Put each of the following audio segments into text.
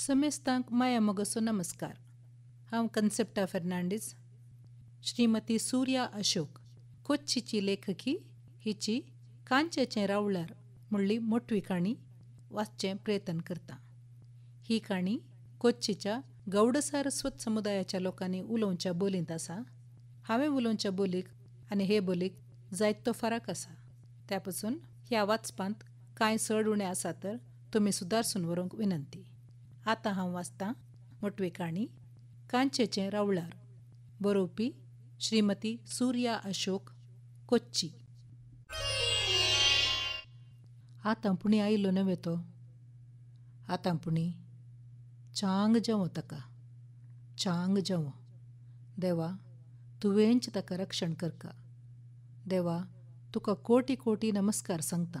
समेस्तांक माया नमस्कार हांव कन्सेप्टा फेर्नांडीस श्रीमती सूर्या अशोक कोच्चीची लेखकी हिची कांचेचें रावळार म्हणली मोठवी काणी वाचचें प्रयत्न करता ही काणी कोच्चीच्या गौडसारस्वत समुदायाच्या लोकांनी उलोवच्या बोलींत आसा हांवें उलोवच्या बोलीक आनी हे बोलीक जायतो फरक आसा त्या पसून ह्या वाचपांत कांय चड उणें आसा तर तुमी सुदारसून व्हरूंक विनंती आता हांव वाचतां मोटवे काणी कांचेचें रावळार बरोवपी श्रीमती सूर्या अशोक कोच्ची आतां पुणी आयिल्लो नव्हे तो आतां पुणी चांग जेवो ताका चांग जेवो देवा तुवेंच ताका रक्षण करता देवा तुका कोटी कोटी नमस्कार सांगता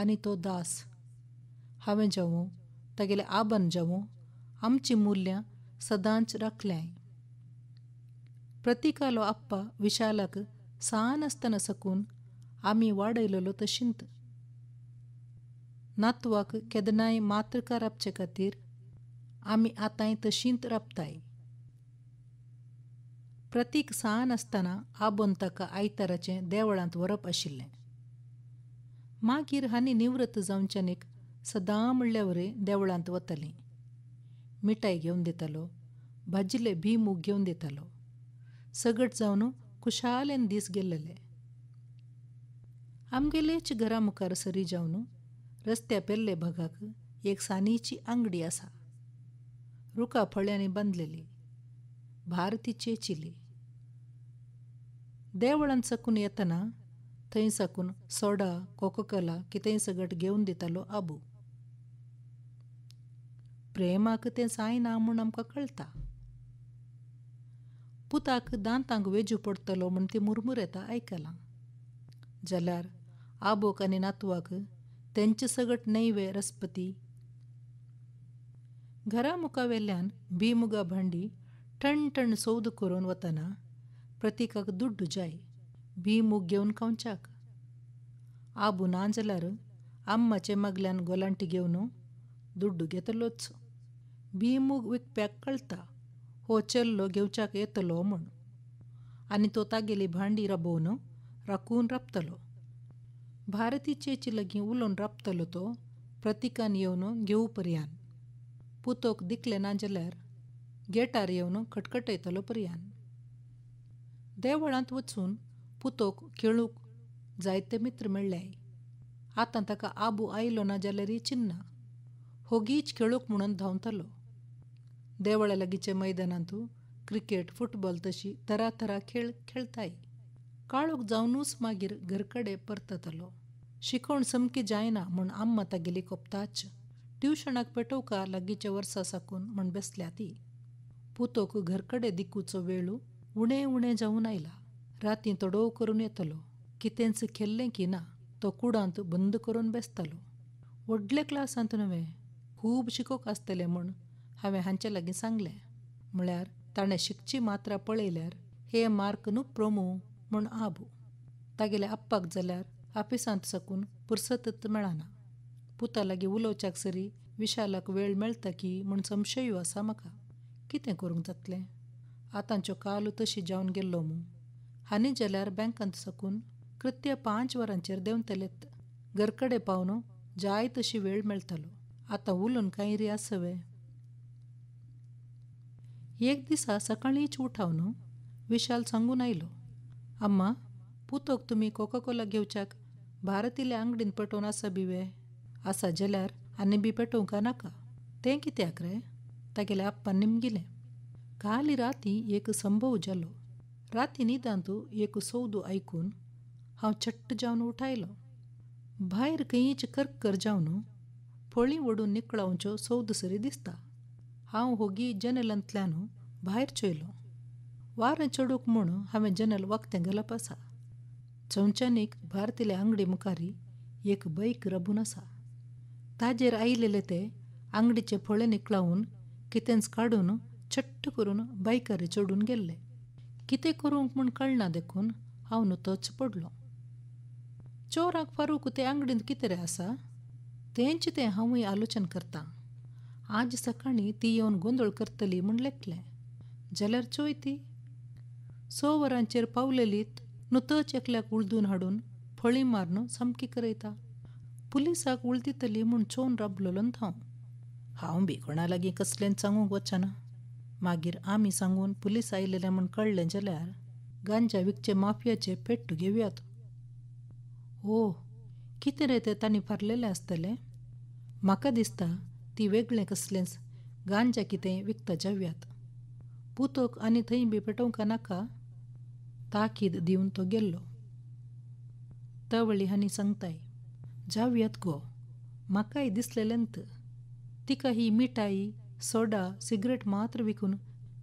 आणि तो दास हांवें जेवूं तागेलें आबन जेवूं आमचीं मुल्यां सदांच राखल्याय प्रतिकालो आप्पा विशालाक आसतना सकून आमी वाडयलेलो तशींत नातवाक केदनाय मात्रकार राबचे खातीर आमी आतांय तशींत राबताय प्रतीक आसतना आबोन ताका आयताराचें देवळांत व्हरप आशिल्लें मागीर हांणी निवृत्त जावनच्यान एक सदां म्हणल्या वरे देवळांत वतालीं मिठाय घेवन दितालो भाजिल्ले भी मूग घेवन दितालो सगट जावन खुशालेन दीस गेल्लेले आमगेलेच घरा मुखार सरी जावन रस्त्या पेल्ले भागाक एक सानीची आंगडी आसा रुका फळ्यांनी बांदलेली भारतीचे चिली देवळांत सकून येतना थंय साकून सोडा कोकोकला कितेंय सगट घेवन दितालो आबू प्रेमाक तें जायना म्हूण आमकां कळटा पुताक दांतांक वेजू पडटलो म्हूण ती मुरमूर येता आयकलां जाल्यार आबोक आनी नातवाक तेंचे सगट नैवे रसपती घरा मुखावेल्यान भिमुगा भांडी टण सौद करून वतना प्रतिकाक दुड्डू जाय भिंमूग घेऊन खावच्याक आबू ना आम्मच्या मगल्यानंतर गोलांटी घेऊन दुड्डू घेतलोच भी मूग विकप्याक कळता हो चल्लो घेऊच्याक येतो म्हणून आणि तो तगेली भांडी रबोवून राखून रपतो भारती चे लगी उलून रपतला तो प्रतिकांऊन घेऊ पर्यान पुतोक दिकले ना गेटार येऊन खटखटतो पर्यान देवळात वचून पुतोक खेळूक जायते मित्र मेळ्ळ्याय आतां ताका आबू आयलो ना जाल्यारय चिन्ना होगीच खेळूक म्हणून धांवतालो देवळा लागींच्या मैदानांतू क्रिकेट फुटबॉल तशी तरातरा खेळ खेळताय काळोख जावनूच मागीर घरकडे परततलो शिकवण समकी जायना म्हूण आम्मा तागेली कोपताच ट्युशनाक पेटोवकार लागींच्या वर्सा साकून म्हण बेसल्या ती पुतोक घरकडे दिकूचो वेळू उणे उणे जावन आयला रातीं तो डोव करून येतलो की तेंच केल्लें की ना तो कुडांत बंद करून बेसतालो व्हडले क्लासांत नव्हे खूब शिकोक आसतलें म्हूण हांवें हांचे लागीं सांगलें म्हळ्यार ताणें शिकची मात्रा पळयल्यार हे मार्क न्हू प्रोमो म्हूण आबू तागेले आप्पाक जाल्यार आफिसांत साकून पुरसतत मेळना पुता लागीं उलोवच्याक सरी विशालाक वेळ मेळटा की म्हूण संशयू आसा म्हाका कितें करूंक जातलें आतांच्यो कालू तशी जावन गेल्लो म्हूण आनी जाल्यार बँकांत साकून कृत्य पांच वरांचेर देंवतलेत घरकडे पावनो जाय तशी वेळ मेळटालो आतां उलोवन कांय रियाज सवे एक दिसा सकाळीच उठाव न्हू विशाल सांगून आयलो आम्मा पुतोक तुमी कोका कोला घेवच्याक भारतीले आंगडीन पेटोवन आसा बिवे आसा जाल्यार आनी बी पेटोवंक नाका तें कित्याक रे तागेल्या आप्पा निमगिलें काली राती एक संभव जालो राती ನಿದಾಂತು एक सौद ऐकून हांव छट्ट जावन उठायलो भायर खंयीच करकर जावन फळी ओडून निकळावच्यो सरी दिसता हांव होगी जनेलांतल्यान भायर चोयलो वारें चडूक म्हूण हांवें जनल वखतें घालप आसा चौच्यानीक भारतीले आंगडी मुखारी एक बैक रबून आसा ताजेर आयिल्ले ते आंगडीचे फळे निकळावून कितेंच काडून छट्ट करून बायकार चडून गेल्ले कितें करूंक म्हूण कळना देखून हांव नुतोच पडलो चोराक फारूक ते आंगडींत कितें रे आसा तेंच तें हांवूय आलोचन करतां आज सकाळीं ती येवन गोंदळ करतली म्हूण लेखलें जाल्यार चोय ती स वरांचेर पावलेलीत एकल्याक उळदून हाडून फळी मारून सामकी करयता पुलिसाक उळदितली म्हूण चोन राबलोलो धांव हांव बी कोणा लागीं कसलेंच सांगूंक वचना मागीर आमी सांगून पुलीस आयलेल्या म्हूण कळलें जाल्यार गांजा विकचे माफियाचे पेट्टू घेवयात ओ हो, कितें रे ते तांणी फारलेलें आसतलें म्हाका दिसता ती वेगळें कसलेंच गांजा कितें विकता जेवयात पुतोक आनी थंय बी पेटोवंक नाका ताकीद दिवन तो गेल्लो तवळी हांणी सांगताय जावयात गो म्हाकाय दिसलेलेंत तिका ही मिठाई सोडा सिगरेट मात्र विकून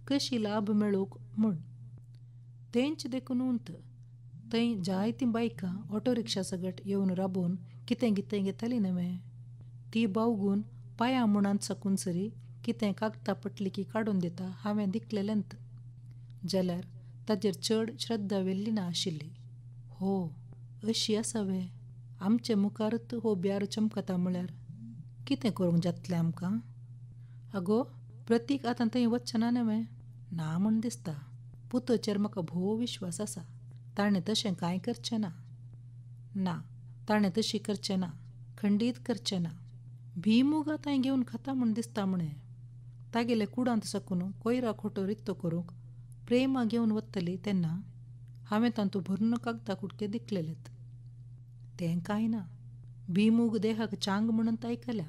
कशी लाभ मिळूक म्हणून तेंच देखून उंत थंय जायती बायकां ऑटो रिक्षा सगट येवन राबोवन कितें कितें घेतली नवे ती बावगून पांयां मुणांत सकून सरी कितें कागदां पटली की काडून दिता हांवें दिकलेल्यांत जाल्यार ताचेर चड श्रद्धा वेल्ली ना आशिल्ली हो अशी आसावे आमचे मुखारत हो ब्यार चमकता म्हळ्यार कितें करूंक जातलें आमकां అగో ना అతనితో ఇవ్వచ్చనానేమే నా दिसता पुतचेर ಚರ್ಮಕ भोव विश्वास ಆसा ताणें तशें कांय करचें ना ना ताणें तशी करचें ना खंडीत करचें ना भीमुगा तांय घेवन खाता म्हूण दिसता म्हणे तागेले कुडांत साकून कोयरा खोटो रिक्तो करूंक प्रेमा घेवन वतली तेन्ना हांवें तांतूं भरून कागदा कुडके दिखलेलेत तें कांय ना भीमूग देहाक चांग म्हणून आयकल्या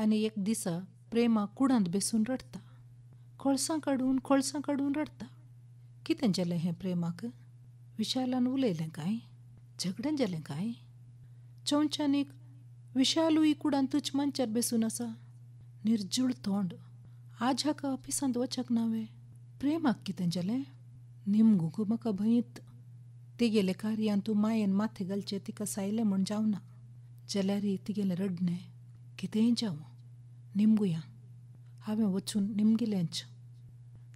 आनी एक दिसा प्रेमाक कुडांत बेसून रडटा खोळसां काडून खोळसां काडून रडटा कितें जालें हें प्रेमाक विशालान उलयलें काय झगडें जालें काय चौंचानीक विशालूय कुडान तुज मंचार बेसून आसा निर्जूळ तोंड आज हाका ऑफिसांत वचक नावें प्रेमाक कितें जालें निमगूक म्हाका भंयत तिगेले कार्यान तूं मायेन माथे घालचें तिका सायलें म्हूण जावना जाल्यार तिगेलें रडणें कितेंय जावं निमगुया हांवें वचून निमगिलेंच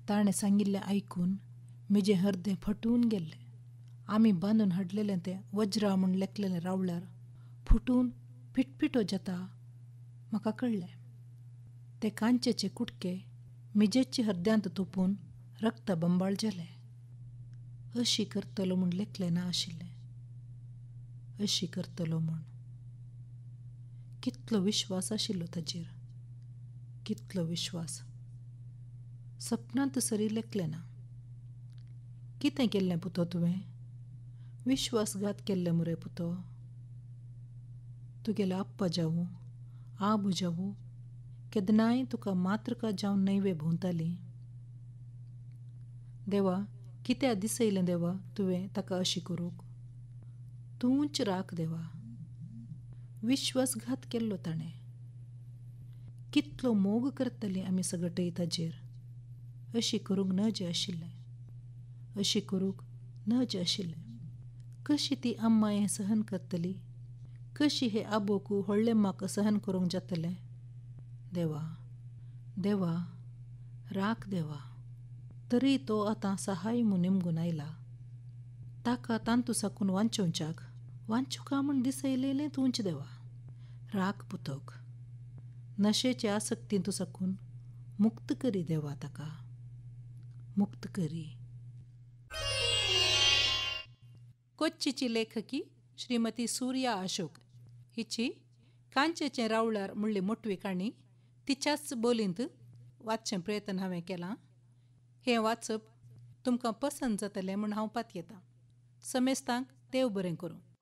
ताणें सांगिल्लें आयकून म्हजें हृदय फटून गेल्लें आमी बांदून हाडलेलें तें वज्रा म्हूण लेखलेलें रावल्यार फुटून पिटपिटो जाता म्हाका कळ्ळें ते कांचेचे कुटके मिजेचे हृदयांत तोपून रक्त बंबाळजेले अशी करतलो म्हूण लेखलें ना आशिल्लें अशी करतलो म्हूण कितलो विश्वास आशिल्लो ताजेर कितलो विश्वास सपनांत सरी लेखलें ना कितें केल्लें पुतो तुवें विश्वासघात केल्ले मरे पुतो तुगेलो आप्पा जावूं आबू जावूं केदनाय तुका मात्र का जावन नैवे भोंवताली देवा कित्या दिसयलें देवा तुवें ताका अशी करूंक तूंच राख देवा विश्वासघात केल्लो ताणें कितलो मोग करतले आमी सगटय ताजेर अशी करूंक जे आशिल्लें अशी करूंक जे आशिल्लें कशी ती आम्मा हें सहन करतली कशी हे आबोकू व्हडलें म्हाका सहन करूंक जातलें देवा देवा राख देवा तरी तो आतां सहाय मुनीम गुनायला ताका तांतू साकून वांचोवच्याक वांचुका म्हूण दिसयलेलें तुंच देवा राख पुतोक नशेच्या आसक्तींत साकून मुक्त करी देवा ताका मुक्त करी कोच्चीची लेखकी श्रीमती सूर्या अशोक हिची कांचेचे रावळार म्हणली मोटवी काणी तिच्याच बोलींत वाचचें प्रयत्न हांवें केलां हे वाचप तुमकां पसंद जातलें म्हूण हांव पातयेतां समेस्तांक देव बरें करूं